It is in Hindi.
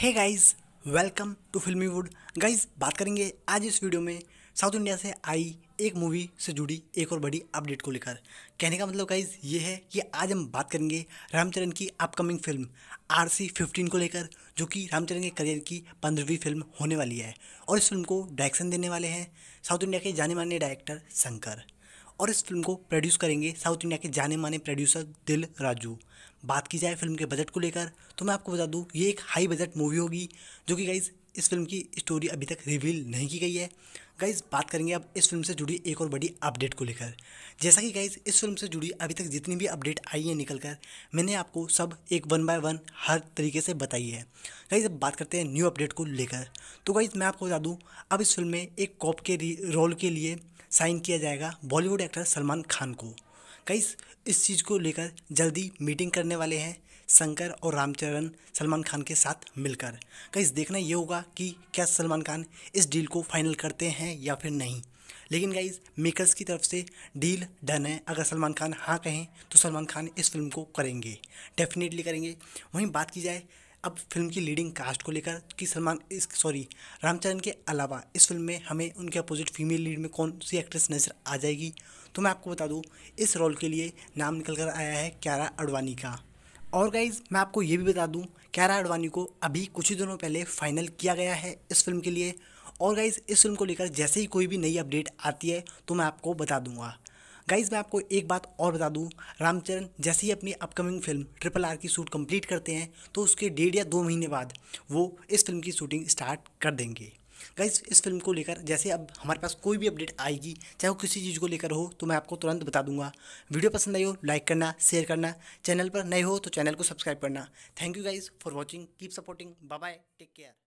hey guys welcome to Filmy wood guys बात करेंगे आज इस वीडियो में साउथ इंडिया से आई एक मूवी से जुड़ी एक और बड़ी अपडेट को लेकर कहने का मतलब गाइज ये है कि आज हम बात करेंगे रामचरण की upcoming film R C fifteen को लेकर जो कि रामचरण के करियर की पंद्रहवीं फिल्म होने वाली है और इस फिल्म को डायरेक्शन देने वाले हैं साउथ इंडिया के जाने माने डायरेक्टर शंकर और इस फिल्म को प्रोड्यूस करेंगे साउथ इंडिया के जाने माने प्रोड्यूसर दिल राजू बात की जाए फिल्म के बजट को लेकर तो मैं आपको बता दूँ ये एक हाई बजट मूवी होगी जो कि गाइज इस फिल्म की स्टोरी अभी तक रिवील नहीं की गई है गाइज बात करेंगे अब इस फिल्म से जुड़ी एक और बड़ी अपडेट को लेकर जैसा कि गाइज इस फिल्म से जुड़ी अभी तक जितनी भी अपडेट आई है निकल कर मैंने आपको सब एक वन बाय वन हर तरीके से बताई है गाइज अब बात करते हैं न्यू अपडेट को लेकर तो गाइज मैं आपको बता दूँ अब इस फिल्म में एक कॉप के रोल के लिए साइन किया जाएगा बॉलीवुड एक्टर सलमान खान को कई इस चीज़ को लेकर जल्दी मीटिंग करने वाले हैं शंकर और रामचरण सलमान खान के साथ मिलकर कई देखना ये होगा कि क्या सलमान खान इस डील को फाइनल करते हैं या फिर नहीं लेकिन गाइज मेकर्स की तरफ से डील डन है अगर सलमान खान हाँ कहें तो सलमान खान इस फिल्म को करेंगे डेफिनेटली करेंगे वहीं बात की जाए अब फिल्म की लीडिंग कास्ट को लेकर कि सलमान इस सॉरी रामचरण के अलावा इस फिल्म में हमें उनके अपोजिट फीमेल लीड में कौन सी एक्ट्रेस नज़र आ जाएगी तो मैं आपको बता दूँ इस रोल के लिए नाम निकल कर आया है क्यारा अडवाणी का और गाइज मैं आपको ये भी बता दूँ क्यारा अडवाणी को अभी कुछ ही दिनों पहले फाइनल किया गया है इस फिल्म के लिए और गाइज इस फिल्म को लेकर जैसे ही कोई भी नई अपडेट आती है तो मैं आपको बता दूंगा गाइज मैं आपको एक बात और बता दूँ रामचरण जैसे ही अपनी अपकमिंग फिल्म ट्रिपल आर की शूट कंप्लीट करते हैं तो उसके डेढ़ या दो महीने बाद वो इस फिल्म की शूटिंग स्टार्ट कर देंगे गाइज इस फिल्म को लेकर जैसे अब हमारे पास कोई भी अपडेट आएगी चाहे वो किसी चीज़ को लेकर हो तो मैं आपको तुरंत बता दूंगा वीडियो पसंद आई हो लाइक करना शेयर करना चैनल पर नए हो तो चैनल को सब्सक्राइब करना thank you guys for watching keep supporting bye take care